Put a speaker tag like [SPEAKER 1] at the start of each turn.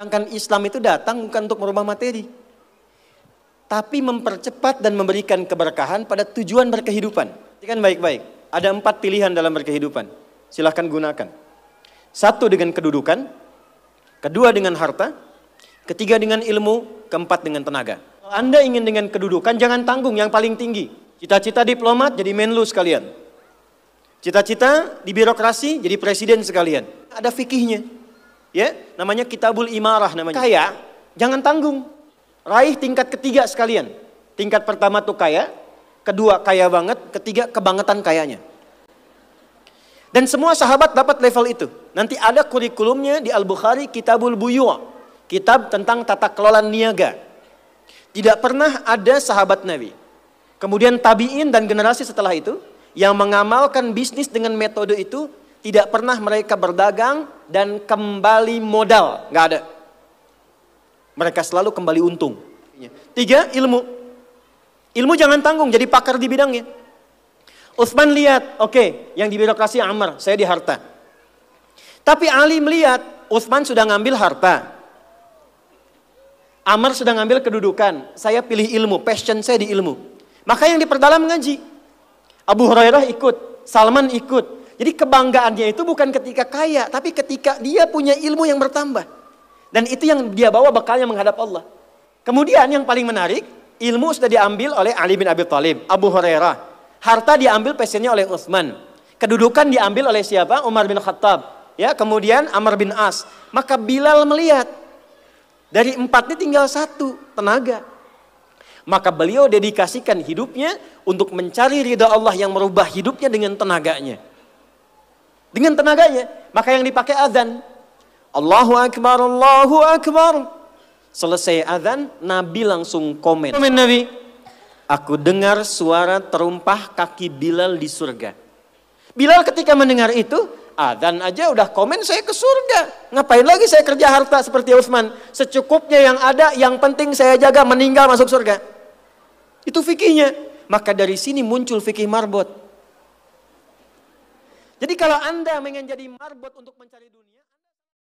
[SPEAKER 1] Sedangkan Islam itu datang bukan untuk merubah materi, tapi mempercepat dan memberikan keberkahan pada tujuan berkehidupan. kan baik-baik. Ada empat pilihan dalam berkehidupan. Silahkan gunakan. Satu dengan kedudukan, kedua dengan harta, ketiga dengan ilmu, keempat dengan tenaga. Kalau Anda ingin dengan kedudukan, jangan tanggung yang paling tinggi. Cita-cita diplomat jadi menlu sekalian. Cita-cita di birokrasi jadi presiden sekalian. Ada fikihnya. Ya, namanya Kitabul Imarah namanya. Kaya, jangan tanggung. Raih tingkat ketiga sekalian. Tingkat pertama tuh kaya, kedua kaya banget, ketiga kebangetan kayanya. Dan semua sahabat dapat level itu. Nanti ada kurikulumnya di Al-Bukhari Kitabul Buyu', kitab tentang tata kelola niaga. Tidak pernah ada sahabat Nabi. Kemudian tabi'in dan generasi setelah itu yang mengamalkan bisnis dengan metode itu tidak pernah mereka berdagang dan kembali modal. Nggak ada. Mereka selalu kembali untung. Tiga, ilmu. Ilmu jangan tanggung, jadi pakar di bidangnya. Utsman lihat, oke, okay, yang di birokrasi Amr, saya di harta. Tapi Ali melihat, Utsman sudah ngambil harta. Amr sudah ngambil kedudukan. Saya pilih ilmu, passion saya di ilmu. Maka yang diperdalam ngaji. Abu Hurairah ikut, Salman ikut, jadi kebanggaannya itu bukan ketika kaya, tapi ketika dia punya ilmu yang bertambah. Dan itu yang dia bawa bekalnya menghadap Allah. Kemudian yang paling menarik, ilmu sudah diambil oleh Ali bin Abi Thalib, Abu Hurairah. Harta diambil pesennya oleh Utsman. Kedudukan diambil oleh siapa? Umar bin Khattab. Ya, kemudian Amr bin As. Maka Bilal melihat dari empat ini tinggal satu, tenaga. Maka beliau dedikasikan hidupnya untuk mencari ridha Allah yang merubah hidupnya dengan tenaganya. Dengan tenaganya. Maka yang dipakai azan. Allahu Akbar, Allahu Akbar. Selesai azan, Nabi langsung komen. Komen Nabi. Aku dengar suara terumpah kaki Bilal di surga. Bilal ketika mendengar itu, azan aja udah komen saya ke surga. Ngapain lagi saya kerja harta seperti Utsman? Secukupnya yang ada, yang penting saya jaga meninggal masuk surga. Itu fikihnya. Maka dari sini muncul fikih marbot. Jadi kalau Anda ingin jadi marbot untuk mencari dunia,